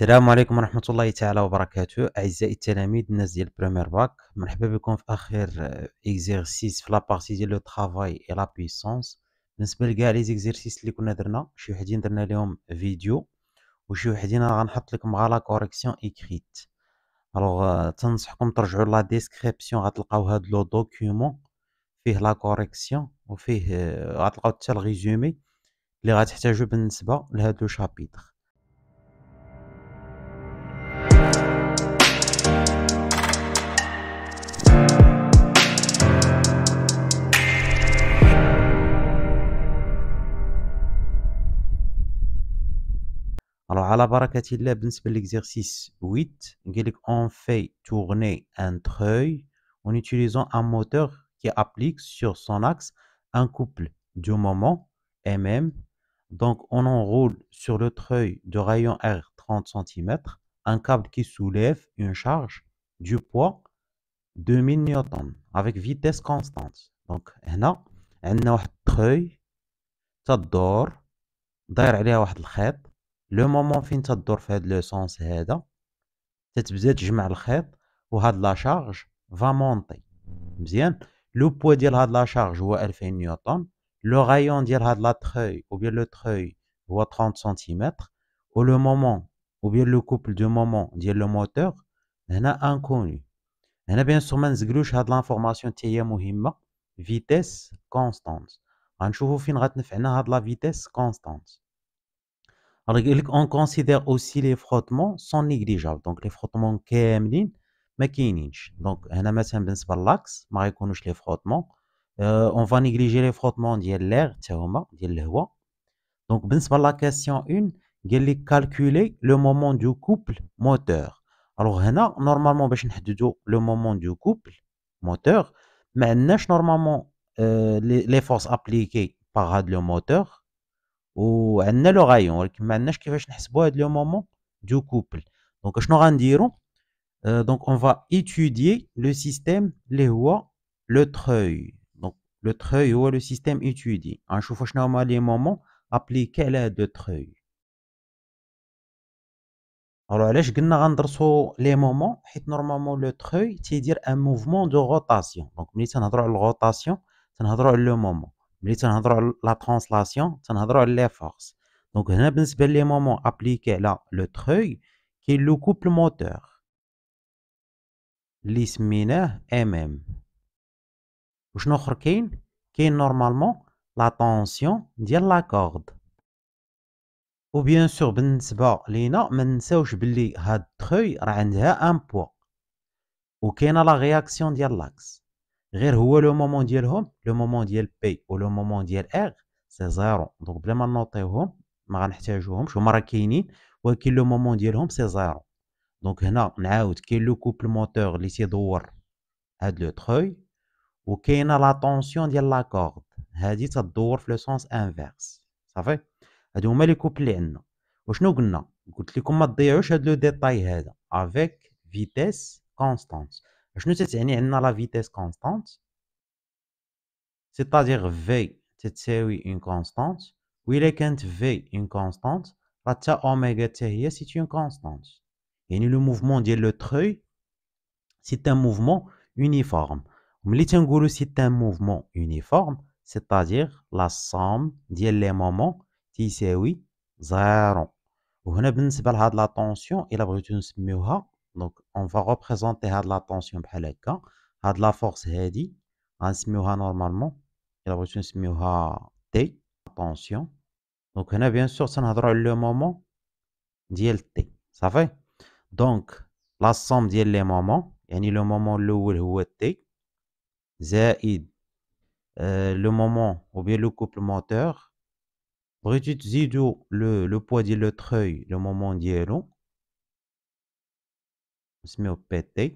السلام عليكم ورحمة الله تعالى وبركاته أعزائي التلاميذ الناس ديال بريمير باك مرحبا بكم في آخر إكزيرسيس في لابارتي ديال لو ترافاي إي لا بيسونس بالنسبة لكاع لي زيكزيرسيس اللي كنا درنا شي وحدين درنا ليهم فيديو وشي وحدين راه غنحط لكم غا لا كوريكسيون إكريت ألوغ تنصحكم ترجعوا لا ديسكريبسيون غتلقاو هاد لو دوكيومون فيه لا كوريكسيون وفيه آه، غتلقاو حتى الريزومي اللي غتحتاجو بالنسبة لهاد لو شابيتر على le la بالنسبة l'exercice 8 on fait tourner un treuil en utilisant un moteur qui applique sur son axe un couple du moment MM donc on enroule sur le treuil de rayon R 30 cm un câble qui soulève une charge du poids 2000 N avec vitesse constante donc هنا عندنا واحد treuil تدور داير عليها واحد الخيط لو مومون فين تدور في هاد لو سونس هذا تتبدا تجمع الخيط وهاد لا شارج فا مونطي مزيان لو بوا ديال هاد لا شارج هو 2000 نيوتن لو غايون ديال هاد لا تخوي او بيان لو تخوي هو 30 سنتيمتر و لو مومون او بيان لو كوبل دو مومون ديال لو موتور هنا انكوني هنا بيان سور ما نزقلوش هاد لانفورماسيون حتى هي مهمه فيتيس كونستانت غنشوفو فين غتنفعنا هاد لا فيتيس كونستانت on considère aussi les frottements sont négligeables. Donc, les frottements كاملين ما كاينينش. Donc, هنا مثلا بالنسبة لللاكس On va négliger les frottements ديال l'air Donc, la question 1 il calculer le moment du couple moteur. Alors, هنا normalement باش نحددوا le moment du couple moteur mais عندناش normalement euh, les, les forces appliquées par le moteur. On a le rayon, qui maintenant je vais choisir le moment du couple. Donc, je ne rendirons. Donc, on va étudier le système, les le treuil. Donc, le treuil ou le système étudié. En chauffage, normalement, les moments appliqués à l'aide de treuil. Alors, là, je ne rends sur les moments. Normalement, le treuil, c'est-à-dire un mouvement de rotation. Donc, nous il s'agit d'un mouvement de rotation, ça le moment. Mais si on la translation, on a la force. Donc, on a appliqué le treuil qui le couple moteur. est appliqué normalement la tension de la corde. Ou bien sûr, ben appliqué le treuil qui est le treuil qui غير هو لو مومون ديالهم لو مومون ديال بي ولو مومون ديال ار سي زيرو دونك بلا ما نوطيوهم ما غنحتاجوهمش هما راه كاينين ولكن لو مومون ديالهم سي زيرو دونك هنا نعاود كاين لو كوبل موتور اللي تيدور هاد لو تروي وكاينه لا طونسيون ديال لاكورد هادي تدور في لو سونس انفيرس صافي هادو هما لي كوبل اللي عندنا وشنو قلنا قلت لكم ما تضيعوش هاد لو ديتاي هذا افيك فيتيس كونستانس Je ne sais si on a la vitesse constante, c'est-à-dire V, c'est une constante, ou il est V une constante, la omega t c'est une constante. Et le mouvement de le treuil, c'est un mouvement uniforme. gourou, c'est un mouvement uniforme, c'est-à-dire la somme des moments qui 0. وهنا la tension et la la tension. Donc, on va représenter la tension par de la force Hadi. On va normalement. Et la voiture, on T. Tension. Donc, on a bien sûr, un n'a le moment. Diel T. Ça fait. Donc, la somme diel les moments. Et le moment le il le T. id Le moment ou bien le couple moteur. Brigitte Zidou, le, le poids dit le treuil, le moment dit long. نسميو بي تي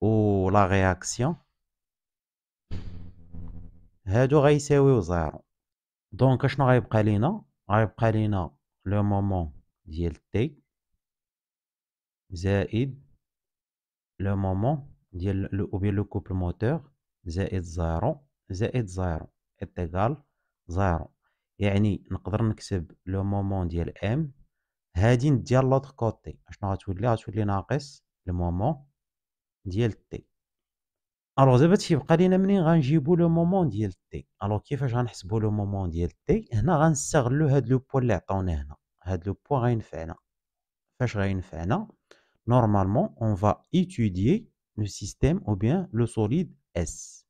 و لا رياكسيون هادو غيساويو زيرو دونك اشنو غيبقى لينا غيبقى لينا لو مومون ديال تي زائد لو مومون ديال او بيان لو كوبل موتور زائد زيرو زائد زيرو ايتيغال زيرو يعني نقدر نكتب لو مومون ديال ام هادين ديال لوطخ كوتي اشنو غتولي غتولي ناقص المومون ديال تي الوغ دابا تيبقى لينا منين غنجيبو لو مومون ديال تي الوغ كيفاش غنحسبو لو مومون ديال تي هنا غنستغلو هاد لو بوا اللي عطاونا هنا هاد لو بوا غينفعنا فاش غينفعنا اون فا ايتيدي لو سيستيم او بيان لو سوليد اس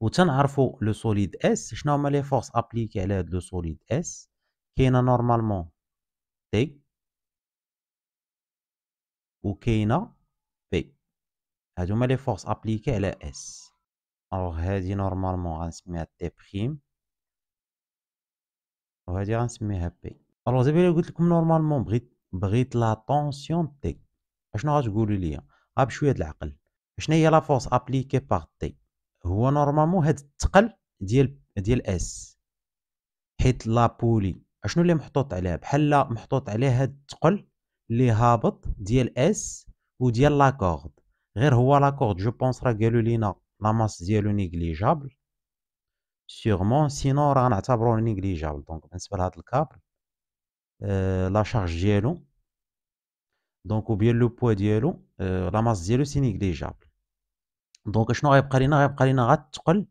و تنعرفو لو سوليد اس شنو هما لي فورس ابليكي على هاد لو سوليد اس كاينه نورمالمون تي وكاينه بي هادو هما لي فورس ابليكي على اس الوغ هادي نورمالمون غنسميها تي بخيم وهادي غنسميها بي الوغ دابا الا قلت لكم نورمالمون بغيت بغيت لا طونسيون تي اشنو غتقولوا ليا غا بشويه د العقل شنو هي لا فورس ابليكي باغ تي هو نورمالمون هاد الثقل ديال ديال اس حيت لا بولي شنو اللي محطوط عليها بحال محطوط عليه هاد الثقل اللي هابط ديال اس وديال لاكورد غير هو لاكورد جو بونس راه قالوا لينا لا ماس ديالو نيغليجابل سيغمون سينو راه نعتبرو نيغليجابل دونك بالنسبه لهاد الكابل آه، لا شارج ديالو دونك و بيان لو بوا ديالو آه، لا ماس ديالو سي نيغليجابل دونك شنو غيبقى لينا غيبقى لينا غا الثقل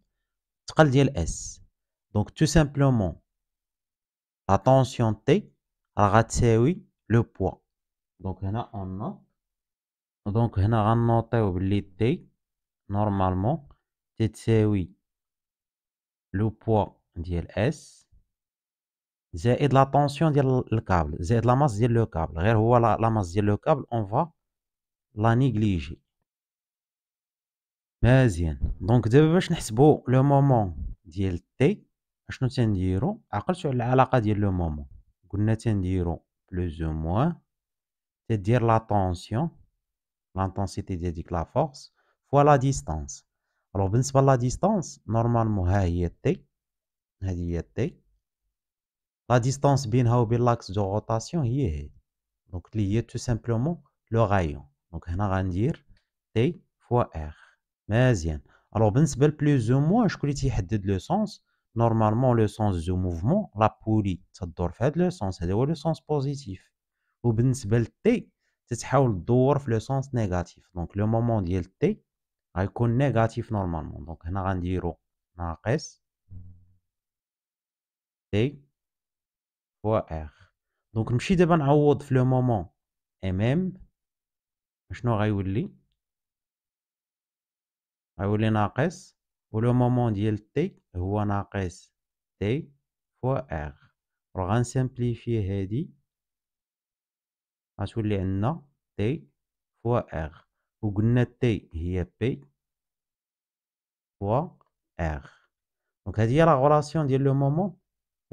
الثقل ديال اس دونك تو سامبلومون tension T, oui le poids. Donc, on a Donc, on a un normalement T, normalement, oui le poids d'LS. c'est de la tension de le câble, c'est de la masse de câble. la, on va la négliger. Mais bien. Donc, je le moment de que nous tendions, à quel sujet l'aglare dit le moment. Quand nous tendions plus ou moins, c'est dire la tension, l'intensité, je dis la force fois la distance. Alors, ben c'est la distance. Normalement, hein, il était, il La distance bin l'axe de rotation, il est donc il est tout simplement le rayon. Donc, nous allons dire T fois R. Maisienne. Alors, ben c'est plus ou moins. Je vous le dis, hein, le sens. Normalement, le sens du mouvement, la poulie, ça doit faire le sens, c'est le sens positif. Ou bien, si vous avez le T, vous le sens négatif. Donc, le moment de T, il est négatif normalement. Donc, vous avez dit, c'est le moment de S, T, O, R. Donc, je suis dit, c'est le moment de la S, T, O, R. Donc, vous avez dit, c'est le moment de la S, T, O, R. Donc, le moment ولو مومون ديال تي هو ناقص تي فوا ار و غنسامبليفي هادي غتولي عندنا تي فوا ار وقلنا تي هي بي فوا ار دونك هادي هي لا غولاسيون ديال لو مومون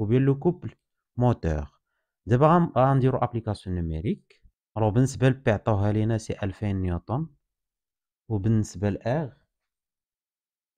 ou لو كوبل موتور دابا غنديرو ابليكاسيون نوميريك الو بالنسبه لبي عطاوها لينا سي 2000 نيوتن وبالنسبه لاغ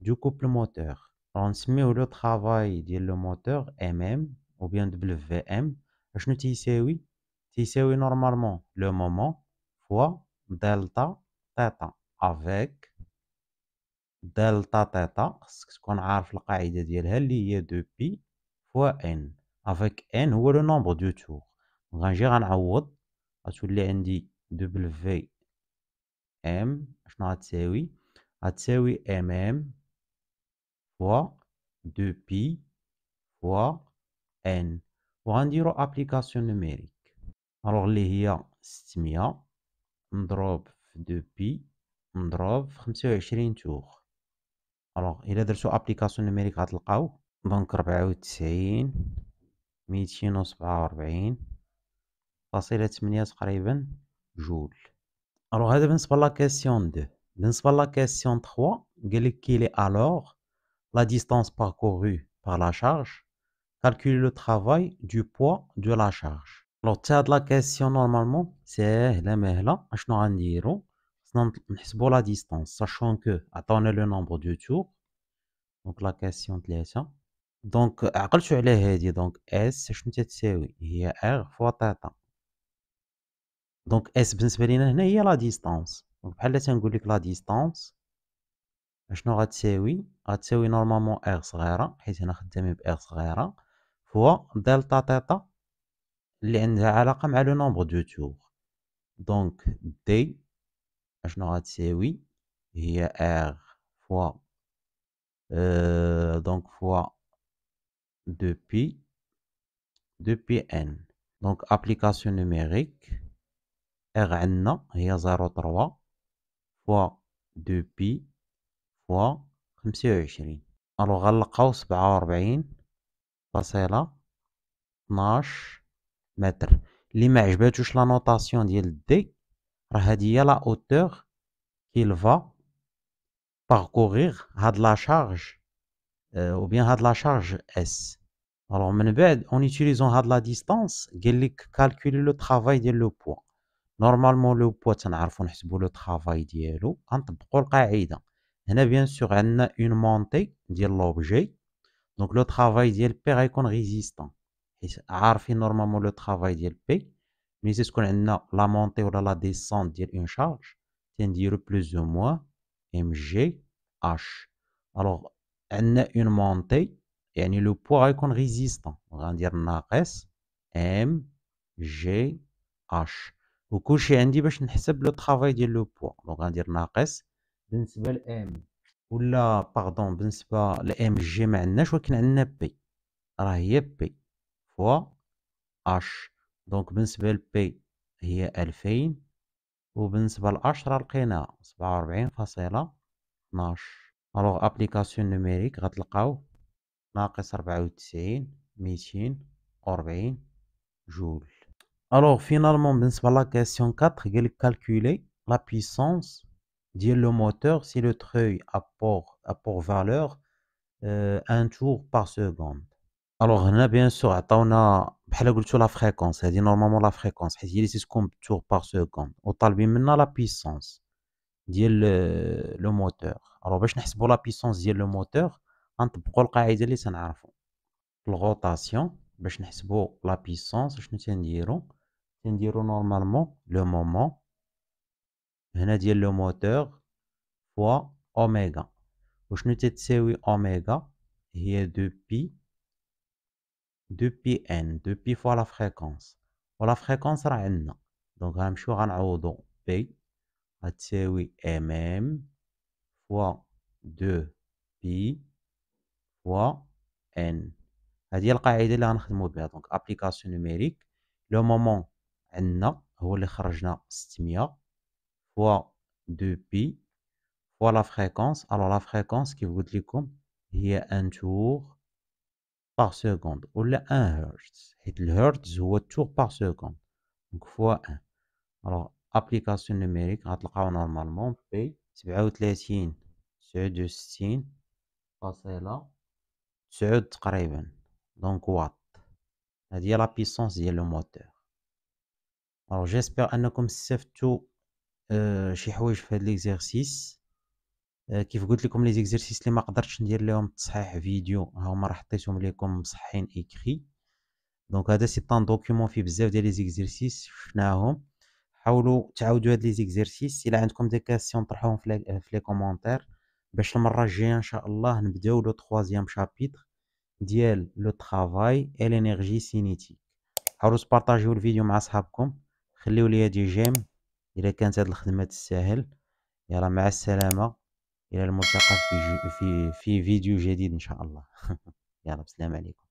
du couple moteur. On se le travail du moteur MM ou bien WM. Je nous dis oui. E si oui e normalement le moment fois delta theta avec delta theta, ce qu'on a la qaïde de l'hélie de pi fois n. Avec n ou le nombre du tour. Donc, j'ai un autre. à tous les WM. Je n'ai pas de oui. E à oui MM. fois 2pi fois n وغنديرو ابليكاسيون نوميريك الوغ اللي هي 600 مضروب في 2 بي مضروب في 25 تور الوغ الى درتو ابليكاسيون نوميريك غتلقاو دونك 94 247 فاصلة 8 تقريبا جول الوغ هذا بالنسبه لا كاسيون 2 بالنسبه لا كاسيون 3 قالك كيلي لي الوغ la distance parcourue par la charge, calcule le travail du poids de la charge. Alors, as la question normalement, c'est eh, la mehla, je n'ai rien la distance, sachant que, attendez le nombre de tours. Donc, la question de ça. Donc, عقلتو على dire. donc S شنو تتساوي هي R fois T. Donc, S c'est لينا هنا هي Donc la distance. بحال تنقول لك la distance. شنو غتساوي غتساوي نورمالمون ار صغيره حيت هنا خدامين بار صغيره فوا دلتا تيتا اللي عندها علاقه مع لو نومبر دو تور دونك دي اشنو غتساوي هي ار فوا أه دونك فوا دو بي دو بي ان دونك ابليكاسيون نوميريك ار عندنا هي زيرو تروا فوا دو بي فوا خمسة وعشرين الو غنلقاو سبعة وربعين فاصلة اثناش متر لي معجباتوش لا نوطاسيون ديال دي راه هادي هي لا أوتوغ كيل فا باركوغيغ هاد لا شارج او بيان هاد لا شارج اس الوغ من بعد اون إيتيليزون هاد لا ديستونس قال كالكولي لو طخافاي ديال لو بوا نورمالمون لو بوا تنعرفو نحسبو لو طخافاي ديالو غنطبقو القاعده On a bien sûr une montée de l'objet. Donc le travail de l'objet est résistant. Et c'est normalement le travail de l'objet. Mais si ce qu'on a la montée ou la descente de une charge. cest dire plus ou moins mgh. Alors on a une montée et le poids est résistant. On va dire que c'est mgh. Au coucher, on va que c'est le travail de l'objet. On va dire que c'est بالنسبه لام ولا باردون بالنسبه لام جي ما عندناش ولكن عندنا بي راه هي بي فوا اش دونك بالنسبه لبي هي ألفين وبالنسبه راه لقيناها سبعة وربعين فاصلة طناش الوغ ابليكاسيون نوميريك غتلقاو ناقص ربعة تسعين ميتين وربعين جول الوغ فينالمون بالنسبه لا كاسيون 4 قالك كالكولي لا بويسونس dire le moteur, si le treuil apporte, apporte valeur euh, un tour par seconde. Alors, on a bien sûr, on a la fréquence, c'est-à-dire normalement la fréquence, c'est ce qu'on tour par seconde. On a maintenant la puissance, dire le, le moteur. Alors, bah, je sais pas la puissance, dire le moteur, on prend le cas la rotation, bah, je sais pas la puissance, je ne normalement le moment. هنا ديال لو موتور فوا اوميغا وشنو تتساوي اوميغا هي دو بي دو بي ان دو بي فوا لا فريكونس ولا فريكونس راه عندنا دونك غنمشيو غنعوضو بي غتساوي ام ام فوا دو بي فوا ان هذه القاعده اللي غنخدمو بها دونك ابليكاسيون نوميريك لو مومون عندنا هو اللي خرجنا 600 fois 2pi fois la fréquence. Alors la fréquence qui vous dit comme il y a un tour par seconde ou le 1 Hz. Et le Hz ou tour par seconde. Donc fois 1. Alors application numérique, on normalement P 37 Donc watt. C'est-à-dire la puissance, c'est le moteur alors j'espère que vous avez tout. آه، شي حوايج في هاد ليكزارسيس آه، كيف قلت لكم ليزيكزارسيس اللي ما قدرتش ندير لهم تصحيح فيديو ها هما راه حطيتهم ليكم مصحين ايكري دونك هذا سي طان دوكيومون فيه بزاف ديال ليزيكزارسيس شفناهم حاولوا تعاودوا هاد ليزيكزارسيس الا عندكم دي كاسيون طرحوهم في لي كومونتير باش المره الجايه ان شاء الله نبداو لو تخوازيام شابيتر ديال لو ترافاي اي لينيرجي سينيتيك حاولوا تبارطاجيو الفيديو مع صحابكم خليو ليا دي جيم الا كانت هاد الخدمه تستاهل يلا مع السلامه الى الملتقى في في في فيديو جديد ان شاء الله يلا بسلام عليكم